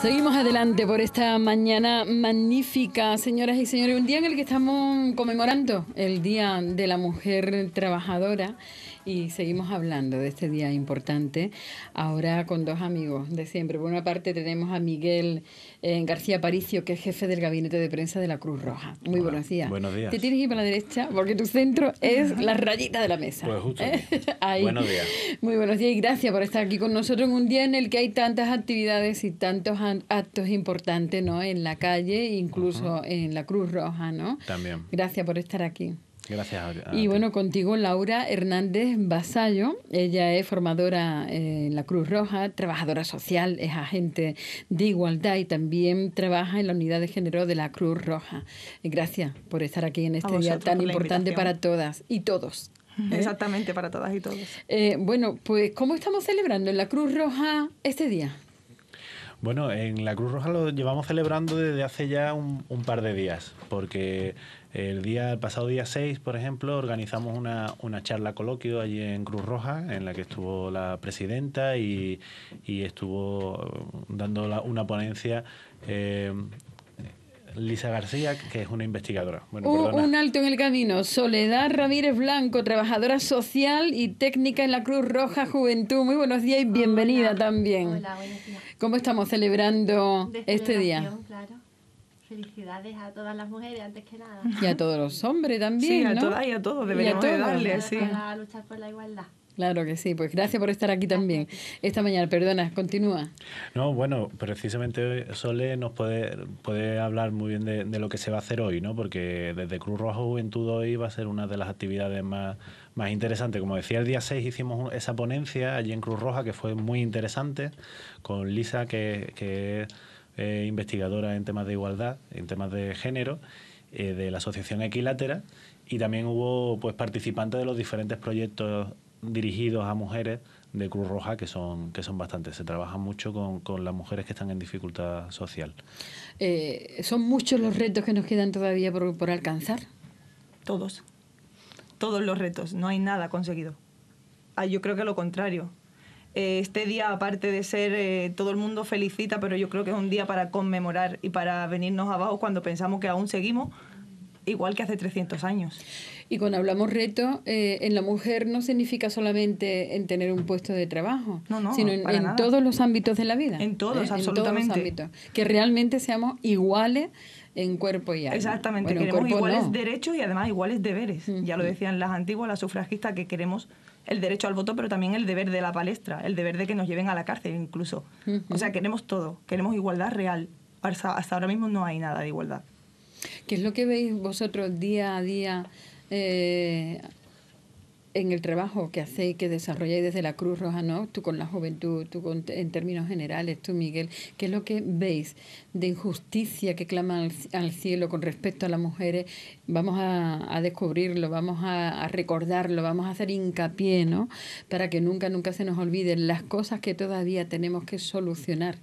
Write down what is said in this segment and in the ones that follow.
Seguimos adelante por esta mañana magnífica, señoras y señores. Un día en el que estamos conmemorando el Día de la Mujer Trabajadora y seguimos hablando de este día importante. Ahora con dos amigos de siempre. Por una parte tenemos a Miguel eh, García Paricio, que es jefe del gabinete de prensa de la Cruz Roja. Muy buenos días. Buenos días. Te tienes que ir para la derecha porque tu centro es la rayita de la mesa. Pues justo. ¿Eh? Buenos días. Muy buenos días y gracias por estar aquí con nosotros en un día en el que hay tantas actividades y tantos actos importantes, ¿no? En la calle, incluso en la Cruz Roja, ¿no? También. Gracias por estar aquí. Gracias. y bueno, contigo Laura Hernández Basallo. Ella es formadora eh, en la Cruz Roja, trabajadora social, es agente de igualdad y también trabaja en la unidad de género de la Cruz Roja. Eh, gracias por estar aquí en este día tan importante para todas y todos. ¿Eh? Exactamente, para todas y todos. bueno, pues ¿cómo estamos celebrando en la Cruz Roja este día? Bueno, en la Cruz Roja lo llevamos celebrando desde hace ya un, un par de días, porque el día, el pasado día 6, por ejemplo, organizamos una, charla coloquio allí en Cruz Roja, en la que estuvo la presidenta y, estuvo um, dando una ponencia eh, Lisa García, que es una investigadora. un alto en el camino. Soledad Ramírez Blanco, trabajadora social y técnica en la Cruz Roja Juventud. Muy buenos días y bienvenida también. Hola, ¿Cómo estamos celebrando este día? Felicidades a todas las mujeres, antes que nada. Y a todos los hombres también. Sí, a todas y a todos, deberíamos a todos. luchar por la igualdad. Claro que sí, pues gracias por estar aquí también. Esta mañana, perdona, continúa. No, bueno, precisamente Sole nos puede, hablar muy bien de, lo que se va a hacer hoy, ¿no? Porque desde Cruz Roja Juventud hoy va a ser una de las actividades más, interesantes. Como decía, el día 6 hicimos esa ponencia allí en Cruz Roja que fue muy interesante con Lisa, que, que eh, investigadora en temas de igualdad, en temas de género, eh, de la Asociación Equilátera, y también hubo pues participantes de los diferentes proyectos dirigidos a mujeres de Cruz Roja que son, que son bastantes. Se trabaja mucho con, las mujeres que están en dificultad social. Eh, ¿Son muchos los retos que nos quedan todavía por, alcanzar? Todos. Todos los retos. No hay nada conseguido. Ah, yo creo que lo contrario este día, aparte de ser, eh, todo el mundo felicita, pero yo creo que es un día para conmemorar y para venirnos abajo cuando pensamos que aún seguimos igual que hace 300 años. Y cuando hablamos reto, eh, en la mujer no significa solamente en tener un puesto de trabajo, sino en, todos los ámbitos de la vida. En todos, ¿eh? absolutamente. Que realmente seamos iguales en cuerpo y alma. Exactamente, queremos iguales derechos y además iguales deberes. Ya lo decían las antiguas, las sufragistas, que queremos el derecho al voto, pero también el deber de la palestra, el deber de que nos lleven a la cárcel incluso. O sea, queremos todo, queremos igualdad real. Hasta, hasta, ahora mismo no hay nada de igualdad. ¿Qué es lo que veis vosotros día a día eh, en el trabajo que hacéis, que desarrolláis desde la Cruz Roja, ¿no? Tú con la juventud, tú en términos generales, tú Miguel, ¿qué es lo que veis de injusticia que clama al, cielo con respecto a las mujeres? Vamos a, descubrirlo, vamos a, recordarlo, vamos a hacer hincapié, ¿no? Para que nunca, nunca se nos olviden las cosas que todavía tenemos que solucionar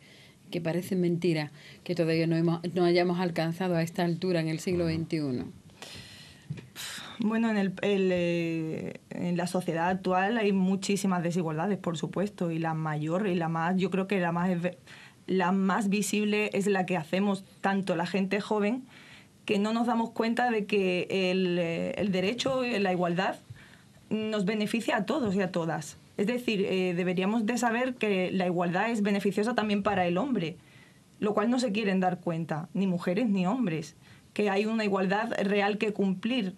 que parecen mentiras, que todavía no, hemos, no hayamos alcanzado a esta altura en el siglo XXI. Bueno, en, el, eh, en la sociedad actual hay muchísimas desigualdades, por supuesto, y la mayor y la más, yo creo que la más, la más visible es la que hacemos tanto la gente joven, que no nos damos cuenta de que el, eh, el derecho, la igualdad, nos beneficia a todos y a todas. Es decir, eh, deberíamos de saber que la igualdad es beneficiosa también para el hombre, lo cual no se quieren dar cuenta, ni mujeres ni hombres, que hay una igualdad real que cumplir.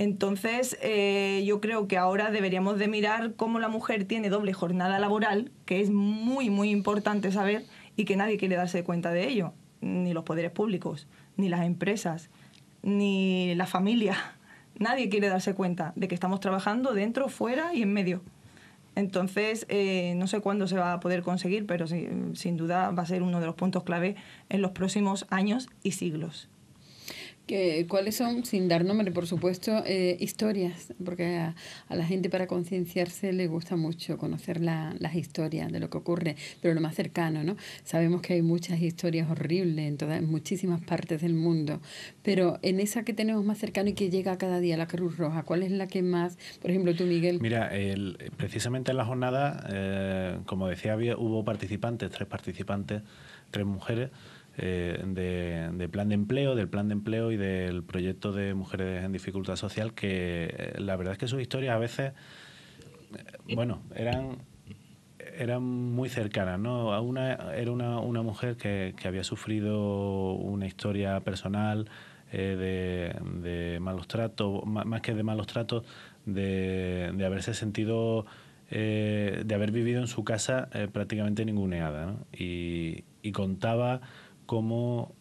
Entonces, eh, yo creo que ahora deberíamos de mirar cómo la mujer tiene doble jornada laboral, que es muy, muy importante saber y que nadie quiere darse cuenta de ello, ni los poderes públicos, ni las empresas, ni la familia. Nadie quiere darse cuenta de que estamos trabajando dentro, fuera y en medio. Entonces, eh, no sé cuándo se va a poder conseguir, pero sin duda va a ser uno de los puntos clave en los próximos años y siglos cuáles son, sin dar nombre, por supuesto, eh, historias, porque a, la gente para concienciarse le gusta mucho conocer las historias de lo que ocurre, pero lo más cercano, ¿no? Sabemos que hay muchas historias horribles en, todas, muchísimas partes del mundo, pero en esa que tenemos más cercano y que llega cada día, la Cruz Roja, ¿cuál es la que más, por ejemplo, tú, Miguel? Mira, precisamente en la jornada, eh, como decía, hubo participantes, tres participantes, tres mujeres, eh, de, plan de empleo, del plan de empleo y del proyecto de mujeres en dificultad social, que eh, la verdad es que sus historias a veces, eh, bueno, eran eran muy cercanas, ¿no? Una, era una, mujer que, había sufrido una historia personal de, malos tratos, más que de malos tratos, de, haberse sentido, de haber vivido en su casa prácticamente ninguneada. ¿no? y, contaba cómo,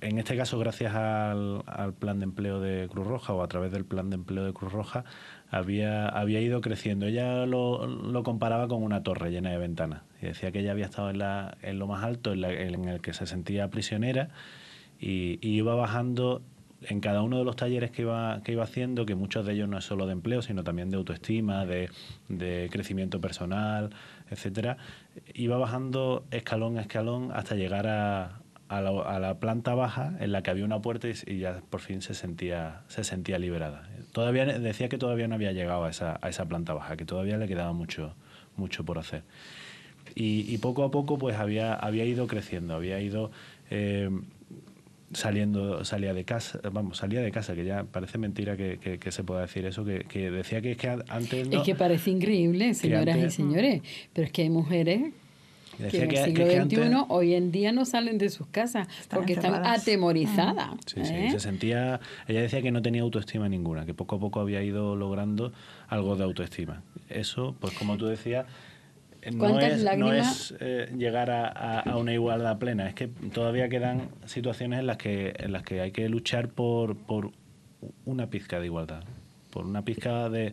en este caso gracias al, plan de empleo de Cruz Roja o a través del plan de empleo de Cruz Roja, había, había ido creciendo. Ella lo, comparaba con una torre llena de ventanas y decía que ella había estado en, la, en lo más alto, en, el que se sentía prisionera y, iba bajando en cada uno de los talleres que iba, que iba haciendo, que muchos de ellos no es solo de empleo, sino también de autoestima, de, crecimiento personal, etcétera, iba bajando escalón a escalón hasta llegar a, a la, planta baja en la que había una puerta y, ya por fin se sentía, se sentía liberada. Todavía decía que todavía no había llegado a esa, planta baja, que todavía le quedaba mucho, mucho por hacer. Y, poco a poco pues había, había ido creciendo, había ido eh, saliendo, salía de casa, vamos, salía de casa, que ya parece mentira que, se pueda decir eso, que, que decía que antes... es que parece increíble, señoras y señores, pero es que hay mujeres que en el siglo XXI hoy en día no salen de sus casas porque están atemorizadas. Mm. Sí, ¿eh? se sentía, ella decía que no tenía autoestima ninguna, que poco a poco había ido logrando algo de autoestima. Eso, pues como tú decías, eh, no es, eh, llegar a, una igualdad plena, es que todavía quedan situaciones en las que, en las que hay que luchar por, por una pizca de igualdad, por una pizca de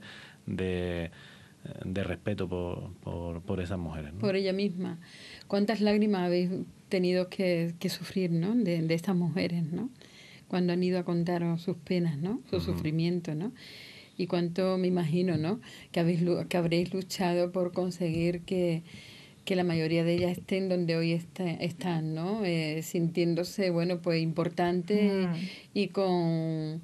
eh, de respeto por, por, por esas mujeres. Por ella misma. ¿Cuántas lágrimas habéis tenido que, sufrir ¿no? de, estas mujeres, ¿no? cuando han ido a contar sus penas, ¿no? su sufrimiento? ¿no? Y cuánto me imagino ¿no? que, habéis, que habréis luchado por conseguir que, que la mayoría de ellas estén donde hoy este, están, ¿no? Eh, sintiéndose, bueno, pues importante y con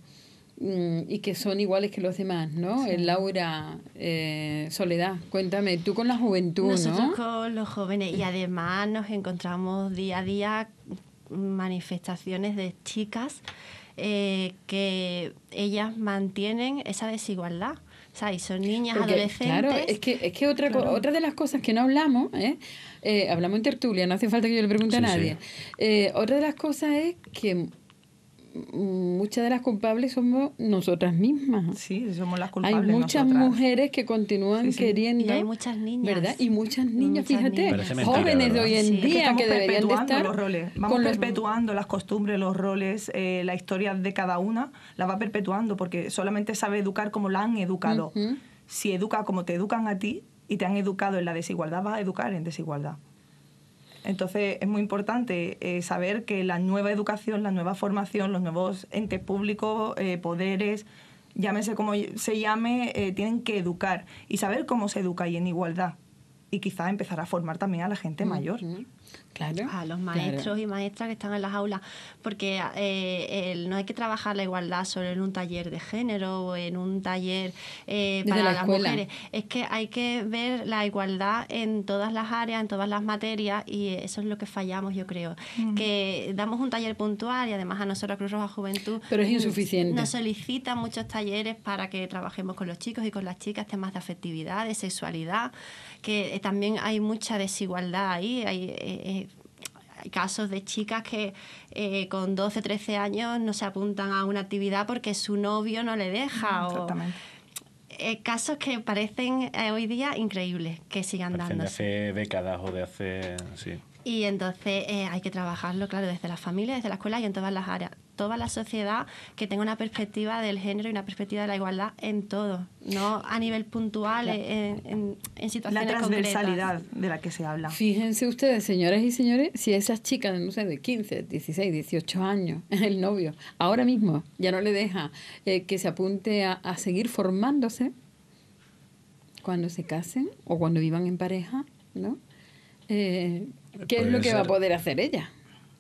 Mm, y que son iguales que los demás, ¿no? Laura, eh, Soledad, cuéntame, tú con la juventud, Nosotros ¿no? con los jóvenes y además nos encontramos día a día manifestaciones de chicas eh, que ellas mantienen esa desigualdad. O sea, y son niñas, adolescentes. Claro, es que, es que otra, otra de las cosas que no hablamos, ¿eh? ¿eh? hablamos en tertulia, no hace falta que yo le pregunte a nadie. otra de las cosas es que muchas de las culpables somos nosotras mismas. Sí, somos las culpables. Hay muchas mujeres que continúan queriendo. hay muchas niñas. Y muchas niñas, fíjate, jóvenes de hoy en día que, deberían de estar. Los roles. Vamos perpetuando las costumbres, los roles, eh, la historia de cada una, la va perpetuando porque solamente sabe educar como la han educado. Si educa como te educan a ti y te han educado en la desigualdad, vas a educar en desigualdad. Entonces es muy importante eh, saber que la nueva educación, la nueva formación, los nuevos entes públicos, eh, poderes, llámese como se llame, eh, tienen que educar y saber cómo se educa y en igualdad. Y quizá empezar a formar también a la gente mayor a los maestros y maestras que están en las aulas, porque eh, no hay que trabajar la igualdad solo en un taller de género o en un taller eh, para las mujeres, es que hay que ver la igualdad en todas las áreas, en todas las materias y eso es lo que fallamos, yo creo, mm. que damos un taller puntual y además a nosotros Cruz Roja Juventud mm, Nos solicitan muchos talleres para que trabajemos con los chicos y con las chicas temas de afectividad, de sexualidad, que eh, también hay mucha desigualdad ahí, hay, eh, hay casos de chicas que eh, con 12, 13 años no se apuntan a una actividad porque su novio no le deja. Exactamente. O, eh, casos que parecen hoy día increíbles, que sigan dando De hace décadas o de hace. Sí. Y entonces eh, hay que trabajarlo, claro, desde las familias, desde la escuela y en todas las áreas. Toda la sociedad que tenga una perspectiva del género y una perspectiva de la igualdad en todo, no a nivel puntual, eh, en, en, en, situaciones La transversalidad de la que se habla. Fíjense ustedes, señoras y señores, si esas chicas, no sé, de 15, 16, 18 años, el novio, ahora mismo ya no le deja eh, que se apunte a, seguir formándose cuando se casen o cuando vivan en pareja, ¿no? ¿Qué es lo que va a poder hacer ella?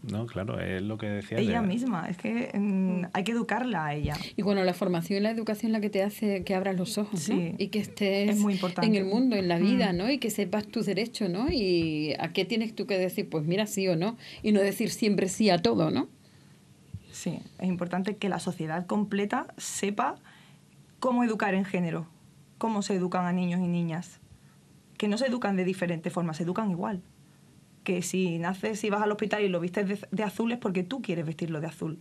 No, claro, es lo que decía. Ella misma, es que mm, hay que educarla a ella. Y bueno, la formación y la educación es la que te hace que abras los ojos ¿no? y que estés muy importante. en el mundo, en la vida, mm. ¿no? Y que sepas tus derechos, ¿no? Y a qué tienes tú que decir, pues mira, sí o no, y no decir siempre sí a todo, ¿no? Sí, es importante que la sociedad completa sepa cómo educar en género, cómo se educan a niños y niñas, que no se educan de diferentes formas, se educan igual que si naces y vas al hospital y lo vistes de, azul es porque tú quieres vestirlo de azul,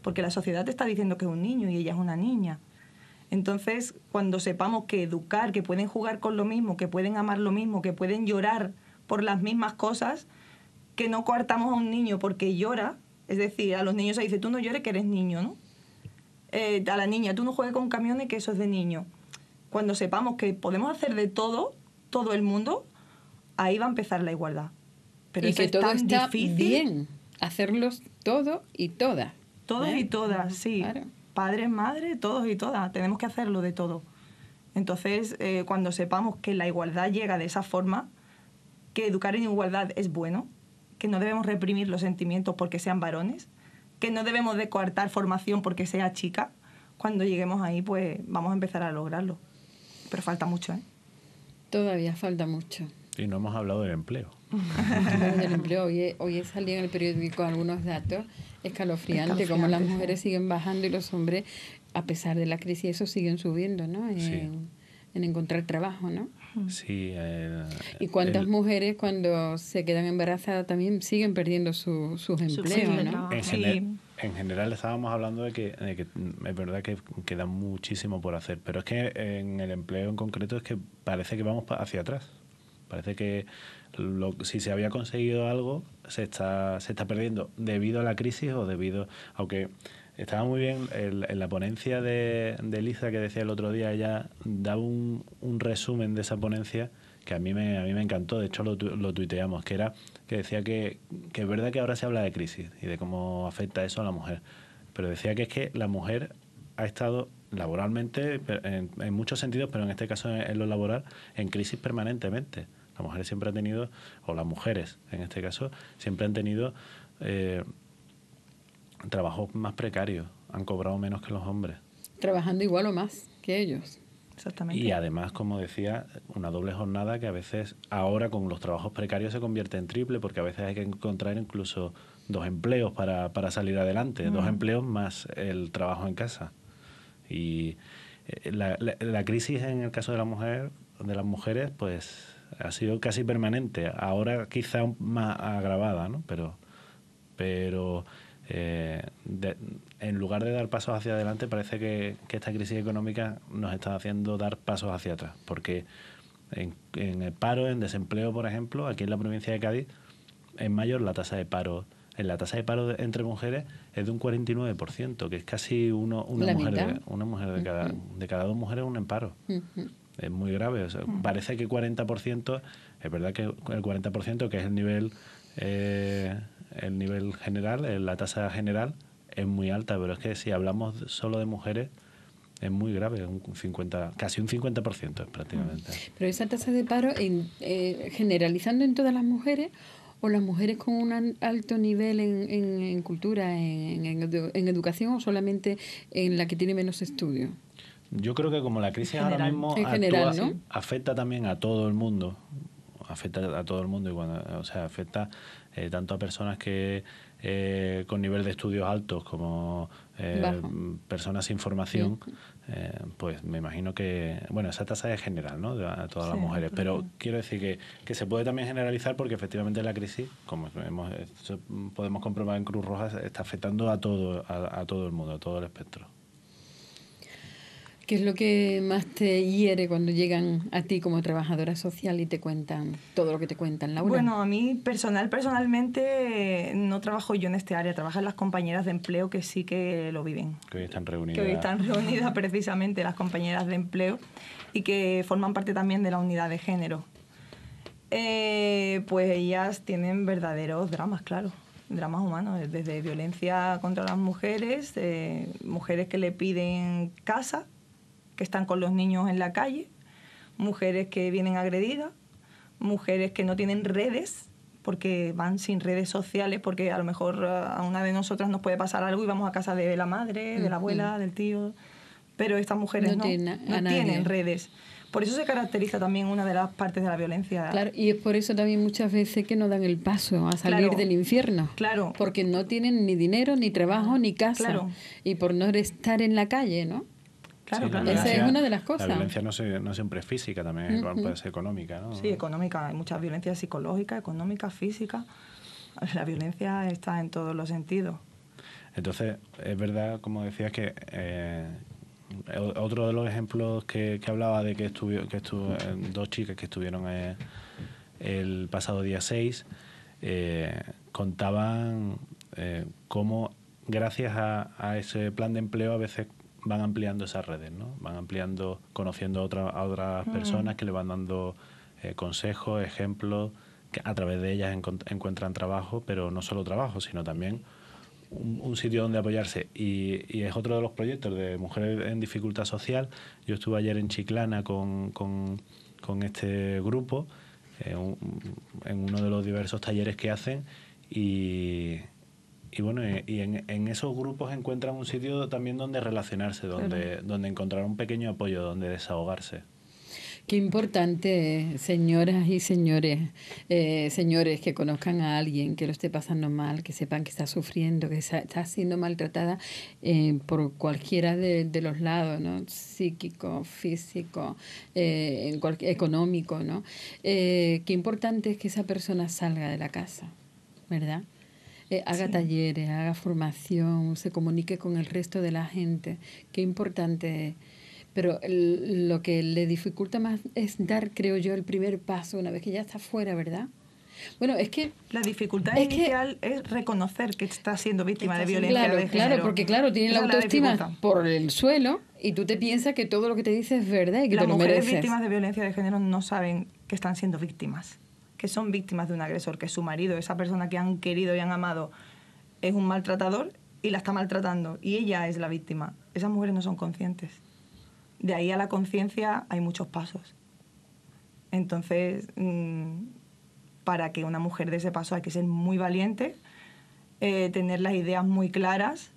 porque la sociedad te está diciendo que es un niño y ella es una niña. Entonces, cuando sepamos que educar, que pueden jugar con lo mismo, que pueden amar lo mismo, que pueden llorar por las mismas cosas, que no coartamos a un niño porque llora, es decir, a los niños se dice, tú no llores que eres niño, ¿no? Eh, a la niña, tú no juegues con camiones que eso es de niño. Cuando sepamos que podemos hacer de todo, todo el mundo, ahí va a empezar la igualdad y que todo está bien, hacerlos todo y todas. Todos ¿eh? y todas, sí. Padres, madres, todos y todas. Tenemos que hacerlo de todo. Entonces, eh, cuando sepamos que la igualdad llega de esa forma, que educar en igualdad es bueno, que no debemos reprimir los sentimientos porque sean varones, que no debemos de coartar formación porque sea chica, cuando lleguemos ahí, pues vamos a empezar a lograrlo. Pero falta mucho, ¿eh? Todavía falta mucho. Y no hemos hablado del empleo. del empleo. Hoy, hoy salía en el periódico algunos datos escalofriantes, como las mujeres siguen bajando y los hombres, a pesar de la crisis, eso siguen subiendo, ¿no? En, encontrar trabajo, ¿no? Sí. ¿Y cuántas mujeres cuando se quedan embarazadas también siguen perdiendo sus empleos, En, general estábamos hablando de que, de que es verdad que queda muchísimo por hacer, pero es que en el empleo en concreto es que parece que vamos hacia atrás. Parece que si se había conseguido algo, se está, se está perdiendo debido a la crisis o debido. Aunque estaba muy bien en la ponencia de, de que decía el otro día, ella da un, resumen de esa ponencia que a mí me, a mí me encantó, de hecho lo, lo tuiteamos, que era que decía que, que, es verdad que ahora se habla de crisis y de cómo afecta eso a la mujer, pero decía que es que la mujer ha estado laboralmente, en, muchos sentidos, pero en este caso en lo laboral, en crisis permanentemente. Las mujeres siempre han tenido, o las mujeres en este caso, siempre han tenido eh, trabajos más precarios, han cobrado menos que los hombres. Trabajando igual o más que ellos. Exactamente. Y además, como decía, una doble jornada que a veces ahora con los trabajos precarios se convierte en triple, porque a veces hay que encontrar incluso dos empleos para, para salir adelante, dos empleos más el trabajo en casa. Y eh, la, crisis en el caso de la mujer, de las mujeres, pues ha sido casi permanente. Ahora quizá más agravada, ¿no? Pero, pero eh, en lugar de dar pasos hacia adelante, parece que, esta crisis económica nos está haciendo dar pasos hacia atrás. Porque en, el paro, en desempleo, por ejemplo, aquí en la provincia de Cádiz, es mayor la tasa de paro en la tasa de paro entre mujeres es de un 49%, que es casi uno, una, mujer de, una mujer de, cada, dos mujeres una en paro es muy grave. Parece que 40%, es verdad que el 40%, que es el nivel, eh, el nivel general, eh, la tasa general, es muy alta, pero es que si hablamos solo de mujeres, es muy grave, un 50, casi un 50% prácticamente. Pero esa tasa de paro, en, eh, generalizando en todas las mujeres, o las mujeres con un alto nivel en, cultura, en, en, educación, o solamente en la que tiene menos estudios. Yo creo que como la crisis ahora mismo afecta también a todo el mundo, afecta a todo el mundo, y cuando, o sea, afecta eh, tanto a personas que eh, con nivel de estudios altos como eh, personas sin formación, pues me imagino que, bueno, esa tasa es general, ¿no? A todas las mujeres, pero quiero decir que, se puede también generalizar porque efectivamente la crisis, como podemos comprobar en Cruz Roja, está afectando a todo, a todo el mundo, a todo el espectro. ¿Qué es lo que más te hiere cuando llegan a ti como trabajadora social y te cuentan todo lo que te cuentan, Laura? Bueno, a mí personal, personalmente no trabajo yo en este área, trabajan las compañeras de empleo que sí que lo viven. Que hoy están reunidas. Que hoy están reunidas precisamente las compañeras de empleo y que forman parte también de la unidad de género. Eh, pues ellas tienen verdaderos dramas, claro dramas humanos, desde violencia contra las mujeres, eh, mujeres que le piden casa que están con los niños en la calle, mujeres que vienen agredidas, mujeres que no tienen redes porque van sin redes sociales, porque a lo mejor eh, a una de nosotras nos puede pasar algo y vamos a casa de la madre, de la abuela, del tío, pero estas mujeres no, tienen redes. Por eso se caracteriza también una de las partes de la violencia. Claro, y es por eso también muchas veces que no dan el paso a salir del infierno. Claro. Porque no tienen ni dinero, ni trabajo, ni casa. Y por no estar en la calle, ¿no? Claro, Esa es una de las cosas. La violencia no, siempre es física, también puede ser económica, ¿no? Sí, económica. Hay mucha violencia psicológica, económica, física. La violencia está en todos los sentidos. Entonces, es verdad, como decías, que eh, otro de los ejemplos que, hablaba de que, estuvo, que estuvo, eh, dos chicas que estuvieron eh, el pasado día 6 contaban cómo gracias a, ese plan de empleo a veces van ampliando esas redes, ¿no? Van ampliando, conociendo a otras mm. personas que le van dando eh, consejos, ejemplos, que a través de ellas encuentran trabajo, pero no solo trabajo, sino también un, sitio donde apoyarse. Y, es otro de los proyectos de Mujeres en Dificultad Social. Yo estuve ayer en Chiclana con, este grupo, eh, en uno de los diversos talleres que hacen, y y bueno, y, en, esos grupos encuentran un sitio también donde relacionarse, donde, donde encontrar un pequeño apoyo, donde desahogarse. Qué importante, señoras y señores, eh, señores que conozcan a alguien que lo esté pasando mal, que sepan que está sufriendo, que está siendo maltratada eh, por cualquiera de, los lados, ¿no? Psíquico, físico, eh, económico, ¿no? qué importante es que esa persona salga de la casa, ¿verdad? Eh, haga talleres, haga formación, se comunique con el resto de la gente. Qué importante Pero lo que le dificulta más es dar, creo yo, el primer paso una vez que ya está fuera, ¿verdad? Bueno, es que... La dificultad es inicial es reconocer que está siendo víctima de violencia claro, de género. Claro, porque claro, tiene la autoestima por el suelo y tú te piensas que todo lo que te dice es verdad y que Las mujeres víctimas de violencia de género no saben que están siendo víctimas que son víctimas de un agresor, que su marido, esa persona que han querido y han amado, es un maltratador y la está maltratando y ella es la víctima. Esas mujeres no son conscientes. De ahí a la conciencia hay muchos pasos. Entonces, mm, para que una mujer de ese paso hay que ser muy valiente, eh, tener las ideas muy claras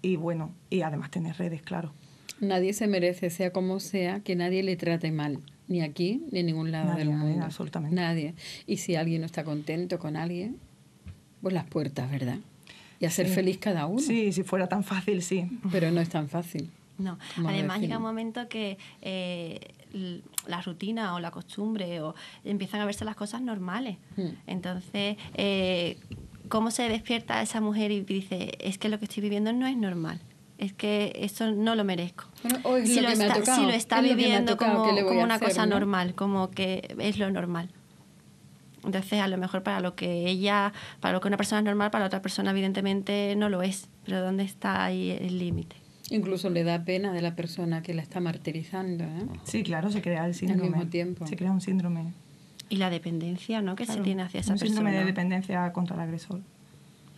y bueno, y además tener redes, claro. Nadie se merece, sea como sea, que nadie le trate mal ni aquí, ni en ningún lado del mundo. Nadie, eh, absolutamente. Nadie. Y si alguien no está contento con alguien, pues las puertas, ¿verdad? Y hacer ser feliz cada uno. Sí, si fuera tan fácil, sí. Pero no es tan fácil. No, además llega un momento que eh, la rutina o la costumbre o empiezan a verse las cosas normales. Hmm. Entonces, eh, ¿cómo se despierta esa mujer y dice, es que lo que estoy viviendo no es normal? es que eso no lo merezco. O si, lo, está, viviendo como, como una cosa normal, como que es lo normal. Entonces, a lo mejor para lo que ella, para lo que una persona es normal, para otra persona evidentemente no lo es. Pero ¿dónde está ahí el límite? Incluso le da pena de la persona que la está martirizando. ¿eh? Sí, claro, se crea el síndrome. Al mismo tiempo. Se crea un síndrome. Y la dependencia, ¿no? Que se tiene hacia esa persona. Un síndrome de dependencia contra el agresor.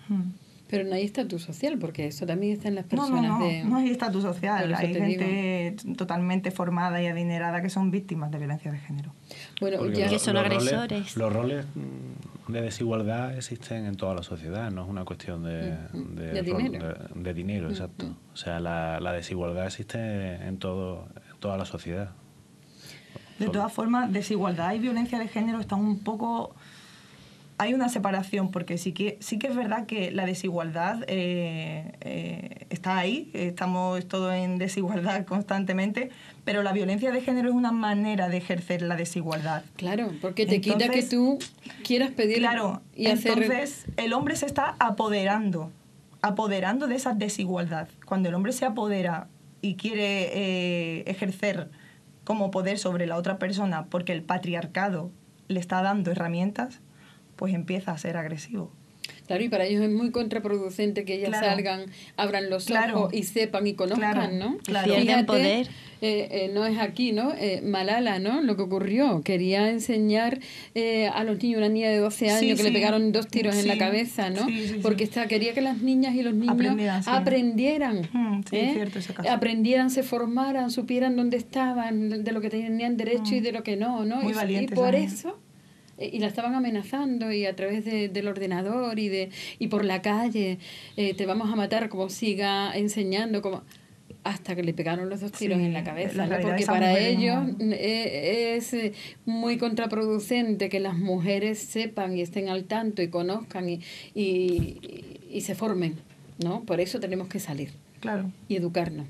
Hmm. Pero no hay estatus social, porque eso también está en las personas. No, no, no, no hay estatus social. Hay gente totalmente formada y adinerada que son víctimas de violencia de género. Bueno, ya que son agresores. los roles mm, de desigualdad existen en toda la sociedad, no es una cuestión de, mm, dinero. Mm, exacto. O sea, la, desigualdad existe en, todo, en toda la sociedad. De todas formas, desigualdad y violencia de género están un poco hay una separación, porque sí que, sí que es verdad que la desigualdad eh, eh, está ahí, estamos todos en desigualdad constantemente, pero la violencia de género es una manera de ejercer la desigualdad. Claro, porque te quita que tú quieras pedir. Claro, y hacer... entonces el hombre se está apoderando, apoderando de esa desigualdad. Cuando el hombre se apodera y quiere eh, ejercer como poder sobre la otra persona porque el patriarcado le está dando herramientas, pues empieza a ser agresivo. Claro, y para ellos es muy contraproducente que ellas salgan, abran los ojos y sepan y conozcan, ¿no? Claro. Fíjate, poder. Eh, eh, no es aquí, ¿no? Eh, Malala, ¿no? Lo que ocurrió. Quería enseñar a los niños, una niña de 12 años que le pegaron dos tiros en la cabeza, ¿no? Porque quería que las niñas y los niños aprendieran. es mm, cierto, Aprendieran, se formaran, supieran dónde estaban, de lo que tenían derecho y mm. de lo que no, ¿no? y por eso eh, y la estaban amenazando y a través de, del ordenador y de y por la calle eh, te vamos a matar como siga enseñando como hasta que le pegaron los dos tiros en la cabeza porque para ellos eh, es muy contraproducente que las mujeres sepan y estén al tanto y conozcan y, y, y se formen no por eso tenemos que salir claro y educarnos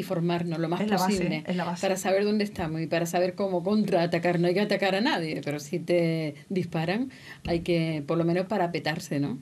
y formarnos lo más posible para saber dónde estamos y para saber cómo contraatacar. No hay que atacar a nadie, pero si te disparan, hay que, por lo menos, para petarse, ¿no?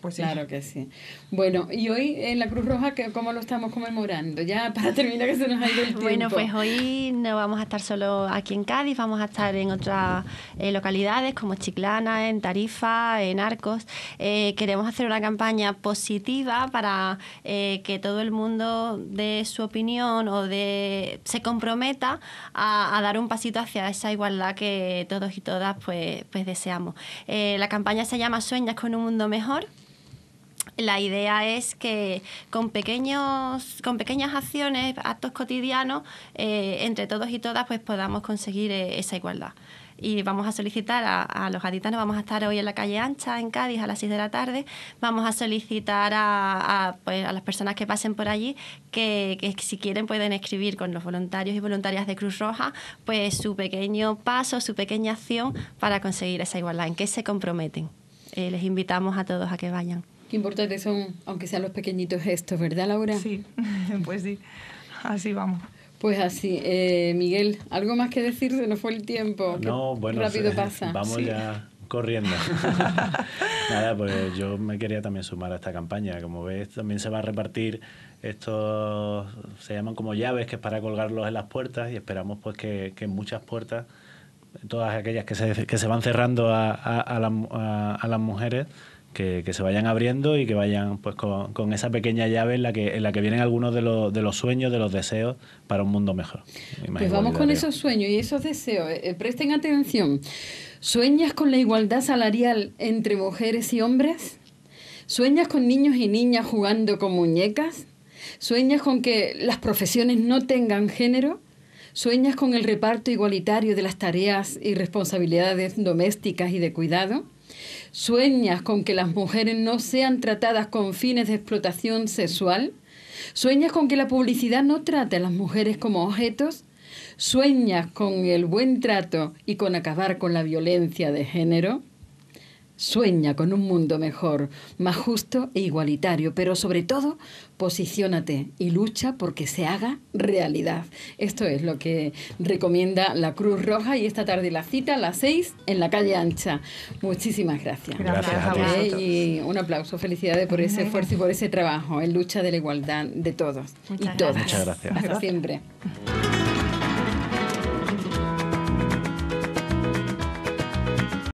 Pues claro que sí. Bueno, y hoy en la Cruz Roja, ¿cómo lo estamos conmemorando? Ya para terminar que se nos ha ido el tiempo. Bueno, pues hoy no vamos a estar solo aquí en Cádiz, vamos a estar en otras eh, localidades como Chiclana, en Tarifa, en Arcos. Eh, queremos hacer una campaña positiva para eh, que todo el mundo dé su opinión o de se comprometa a, dar un pasito hacia esa igualdad que todos y todas pues, pues deseamos. la campaña se llama Sueñas con un mundo mejor la idea es que con, pequeños, con pequeñas acciones, actos cotidianos, eh, entre todos y todas, pues podamos conseguir eh, esa igualdad. Y vamos a solicitar a, los gaditanos, vamos a estar hoy en la calle Ancha, en Cádiz, a las 6 de la tarde, vamos a solicitar pues, a, las personas que pasen por allí que, que, si quieren pueden escribir con los voluntarios y voluntarias de Cruz Roja pues su pequeño paso, su pequeña acción para conseguir esa igualdad, en qué se comprometen. Eh, les invitamos a todos a que vayan. Qué importantes son, aunque sean los pequeñitos gestos, ¿verdad, Laura? Sí, pues sí, así vamos. Pues así, eh, Miguel, ¿algo más que decir? Se nos fue el tiempo. No, bueno, rápido Vamos ya corriendo. Nada, pues yo me quería también sumar a esta campaña. Como ves, también se va a repartir estos, se llaman como llaves, que es para colgarlos en las puertas y esperamos pues que, muchas puertas, todas aquellas que se, que se van cerrando a, a, a las mujeres, que, se vayan abriendo y que vayan pues con, esa pequeña llave en la que, en la que vienen algunos de, los, de los sueños, de los deseos para un mundo mejor. Pues vamos con esos sueños y esos deseos. Eh, eh, presten atención. ¿Sueñas con la igualdad salarial entre mujeres y hombres? ¿Sueñas con niños y niñas jugando con muñecas? ¿Sueñas con que las profesiones no tengan género? ¿Sueñas con el reparto igualitario de las tareas y responsabilidades domésticas y de cuidado? ¿Sueñas con que las mujeres no sean tratadas con fines de explotación sexual? ¿Sueñas con que la publicidad no trate a las mujeres como objetos? ¿Sueñas con el buen trato y con acabar con la violencia de género? Sueña con un mundo mejor, más justo e igualitario, pero sobre todo, posiciónate y lucha porque se haga realidad. Esto es lo que recomienda la Cruz Roja y esta tarde la cita a las seis en la calle Ancha. Muchísimas gracias. Gracias, eh, Y un aplauso, felicidades por ese esfuerzo y por ese trabajo en lucha de la igualdad de todos y todas. Muchas gracias. Hasta siempre.